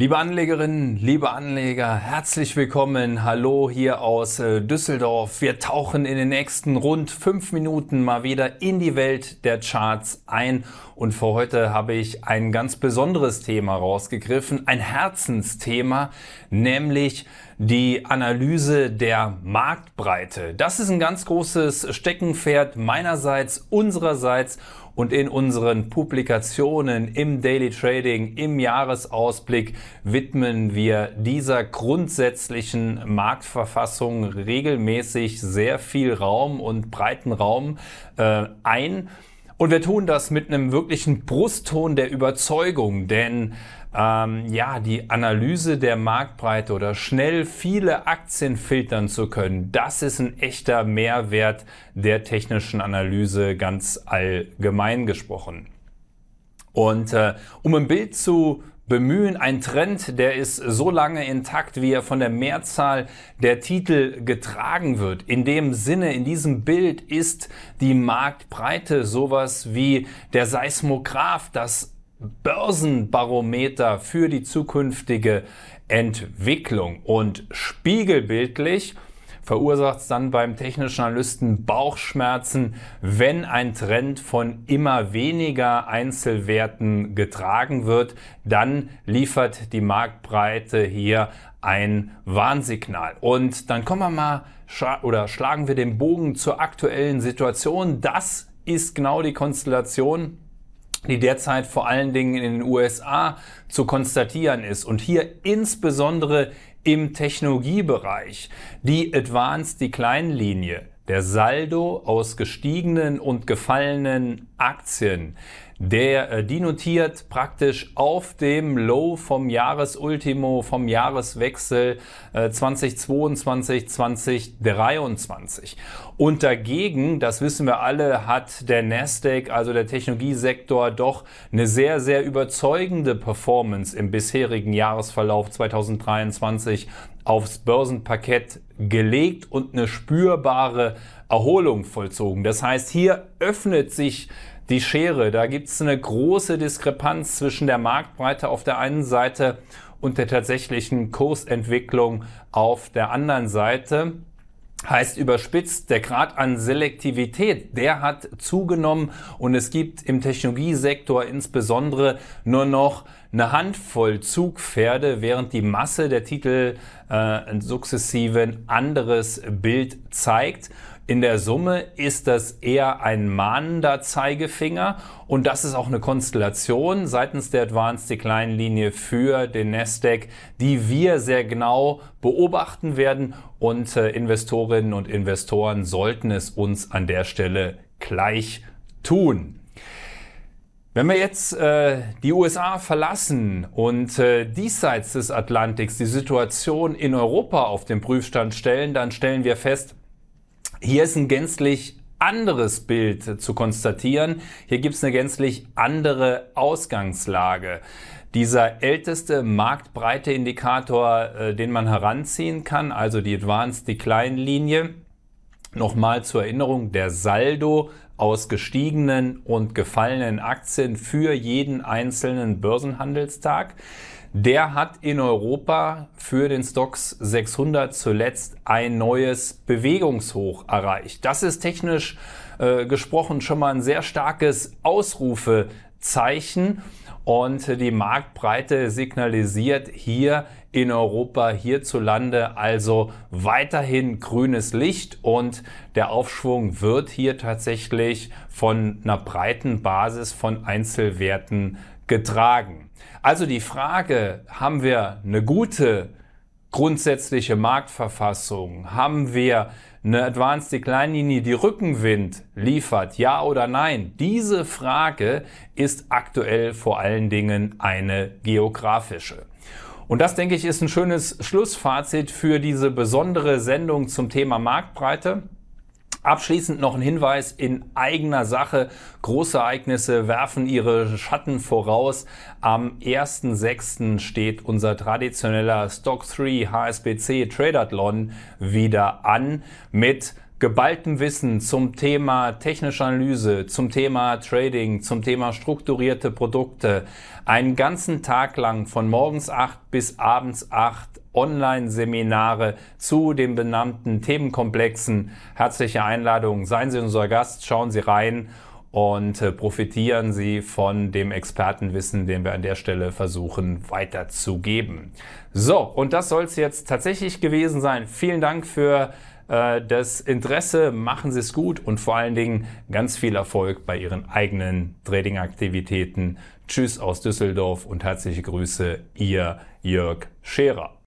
Liebe Anlegerinnen, liebe Anleger, herzlich willkommen. Hallo hier aus äh, Düsseldorf. Wir tauchen in den nächsten rund fünf Minuten mal wieder in die Welt der Charts ein. Und für heute habe ich ein ganz besonderes Thema rausgegriffen, ein Herzensthema, nämlich die Analyse der Marktbreite. Das ist ein ganz großes Steckenpferd meinerseits, unsererseits und in unseren Publikationen im Daily Trading, im Jahresausblick widmen wir dieser grundsätzlichen Marktverfassung regelmäßig sehr viel Raum und breiten Raum äh, ein. Und wir tun das mit einem wirklichen Brustton der Überzeugung, denn ähm, ja, die Analyse der Marktbreite oder schnell viele Aktien filtern zu können, das ist ein echter Mehrwert der technischen Analyse ganz allgemein gesprochen. Und äh, um im Bild zu bemühen. Ein Trend, der ist so lange intakt, wie er von der Mehrzahl der Titel getragen wird. In dem Sinne, in diesem Bild ist die Marktbreite sowas wie der Seismograph, das Börsenbarometer für die zukünftige Entwicklung und spiegelbildlich verursacht es dann beim technischen Analysten Bauchschmerzen, wenn ein Trend von immer weniger Einzelwerten getragen wird, dann liefert die Marktbreite hier ein Warnsignal. Und dann kommen wir mal schla oder schlagen wir den Bogen zur aktuellen Situation. Das ist genau die Konstellation, die derzeit vor allen Dingen in den USA zu konstatieren ist. Und hier insbesondere im Technologiebereich, die Advanced Decline Linie, der Saldo aus gestiegenen und gefallenen Aktien. Der, äh, die notiert praktisch auf dem Low vom Jahresultimo, vom Jahreswechsel 2022, äh, 2023. Und dagegen, das wissen wir alle, hat der Nasdaq, also der Technologiesektor, doch eine sehr, sehr überzeugende Performance im bisherigen Jahresverlauf 2023 aufs Börsenparkett gelegt und eine spürbare Erholung vollzogen. Das heißt, hier öffnet sich die Schere. Da gibt es eine große Diskrepanz zwischen der Marktbreite auf der einen Seite und der tatsächlichen Kursentwicklung auf der anderen Seite. Heißt überspitzt, der Grad an Selektivität, der hat zugenommen und es gibt im Technologiesektor insbesondere nur noch eine Handvoll Zugpferde, während die Masse der Titel äh, ein sukzessive anderes Bild zeigt. In der Summe ist das eher ein mahnender Zeigefinger und das ist auch eine Konstellation seitens der Advanced Decline Linie für den Nasdaq, die wir sehr genau beobachten werden und äh, Investorinnen und Investoren sollten es uns an der Stelle gleich tun. Wenn wir jetzt äh, die USA verlassen und äh, diesseits des Atlantiks die Situation in Europa auf den Prüfstand stellen, dann stellen wir fest, hier ist ein gänzlich anderes Bild zu konstatieren. Hier gibt es eine gänzlich andere Ausgangslage. Dieser älteste marktbreite Indikator, äh, den man heranziehen kann, also die Advanced Decline Linie, nochmal zur Erinnerung, der Saldo aus gestiegenen und gefallenen Aktien für jeden einzelnen Börsenhandelstag der hat in Europa für den Stocks 600 zuletzt ein neues Bewegungshoch erreicht. Das ist technisch äh, gesprochen schon mal ein sehr starkes Ausrufezeichen. Und die Marktbreite signalisiert hier in Europa, hierzulande also weiterhin grünes Licht und der Aufschwung wird hier tatsächlich von einer breiten Basis von Einzelwerten getragen. Also die Frage, haben wir eine gute grundsätzliche Marktverfassung? Haben wir eine Advanced Decline Linie, die Rückenwind liefert? Ja oder nein? Diese Frage ist aktuell vor allen Dingen eine geografische. Und das, denke ich, ist ein schönes Schlussfazit für diese besondere Sendung zum Thema Marktbreite. Abschließend noch ein Hinweis in eigener Sache. Großereignisse werfen ihre Schatten voraus. Am 1.6. steht unser traditioneller Stock 3 HSBC Tradathlon wieder an mit geballtem Wissen zum Thema technische Analyse, zum Thema Trading, zum Thema strukturierte Produkte, einen ganzen Tag lang von morgens acht bis abends acht Online-Seminare zu den benannten Themenkomplexen. Herzliche Einladung, seien Sie unser Gast, schauen Sie rein und äh, profitieren Sie von dem Expertenwissen, den wir an der Stelle versuchen weiterzugeben. So, und das soll es jetzt tatsächlich gewesen sein. Vielen Dank für äh, das Interesse. Machen Sie es gut und vor allen Dingen ganz viel Erfolg bei Ihren eigenen Trading-Aktivitäten. Tschüss aus Düsseldorf und herzliche Grüße, Ihr Jörg Scherer.